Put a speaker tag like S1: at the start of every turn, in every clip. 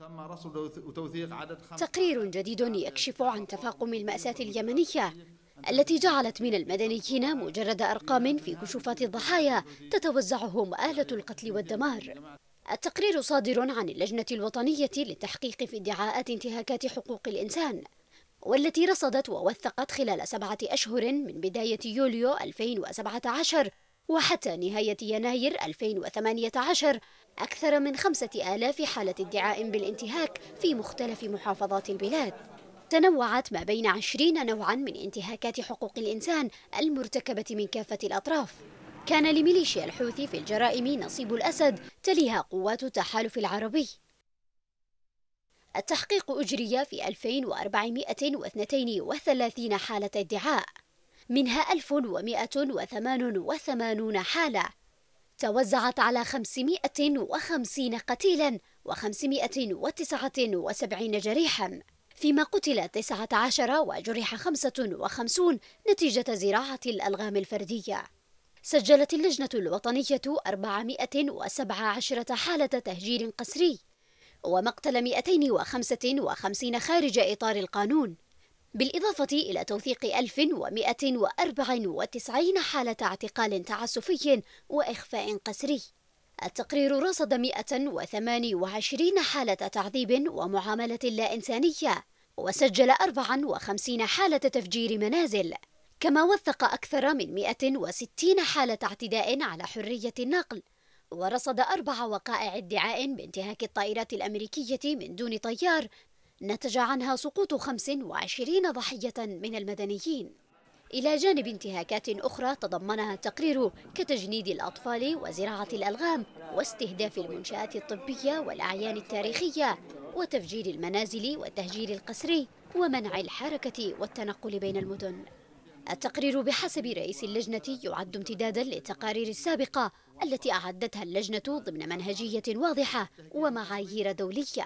S1: تم رصد وتوثيق عدد تقرير جديد آه، يكشف عن تفاقم المأساة اليمنية التي جعلت من المدنيين مجرد أرقام في كشوفات الضحايا تتوزعهم آلة القتل والدمار التقرير صادر عن اللجنة الوطنية للتحقيق في ادعاءات انتهاكات حقوق الإنسان والتي رصدت ووثقت خلال سبعة أشهر من بداية يوليو 2017 وحتى نهاية يناير 2018 أكثر من خمسة آلاف حالة ادعاء بالانتهاك في مختلف محافظات البلاد تنوعت ما بين عشرين نوعا من انتهاكات حقوق الإنسان المرتكبة من كافة الأطراف كان لميليشيا الحوثي في الجرائم نصيب الأسد تليها قوات التحالف العربي التحقيق أجري في 2432 حالة ادعاء منها 1188 حالة توزعت على 550 قتيلا و579 جريحا فيما قتل 19 وجرح 55 نتيجة زراعة الألغام الفردية سجلت اللجنة الوطنية 417 حالة تهجير قسري ومقتل 255 خارج إطار القانون بالإضافة إلى توثيق 1194 حالة اعتقال تعسفي وإخفاء قسري التقرير رصد 128 حالة تعذيب ومعاملة لا إنسانية وسجل 54 حالة تفجير منازل كما وثق أكثر من 160 حالة اعتداء على حرية النقل ورصد أربع وقائع ادعاء بانتهاك الطائرات الأمريكية من دون طيار نتج عنها سقوط 25 ضحية من المدنيين إلى جانب انتهاكات أخرى تضمنها التقرير كتجنيد الأطفال وزراعة الألغام واستهداف المنشآت الطبية والأعيان التاريخية وتفجير المنازل والتهجير القسري ومنع الحركة والتنقل بين المدن التقرير بحسب رئيس اللجنة يعد امتدادا للتقارير السابقة التي أعدتها اللجنة ضمن منهجية واضحة ومعايير دولية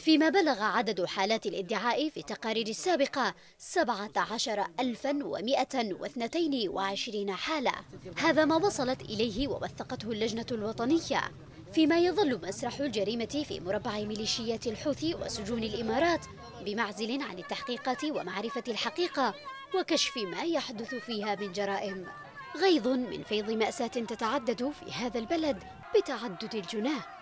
S1: فيما بلغ عدد حالات الادعاء في التقارير السابقة 17122 حالة هذا ما وصلت إليه ووثقته اللجنة الوطنية فيما يظل مسرح الجريمة في مربع ميليشيات الحوثي وسجون الإمارات بمعزل عن التحقيقات ومعرفة الحقيقة وكشف ما يحدث فيها من جرائم غيظ من فيض مأساة تتعدد في هذا البلد بتعدد الجناه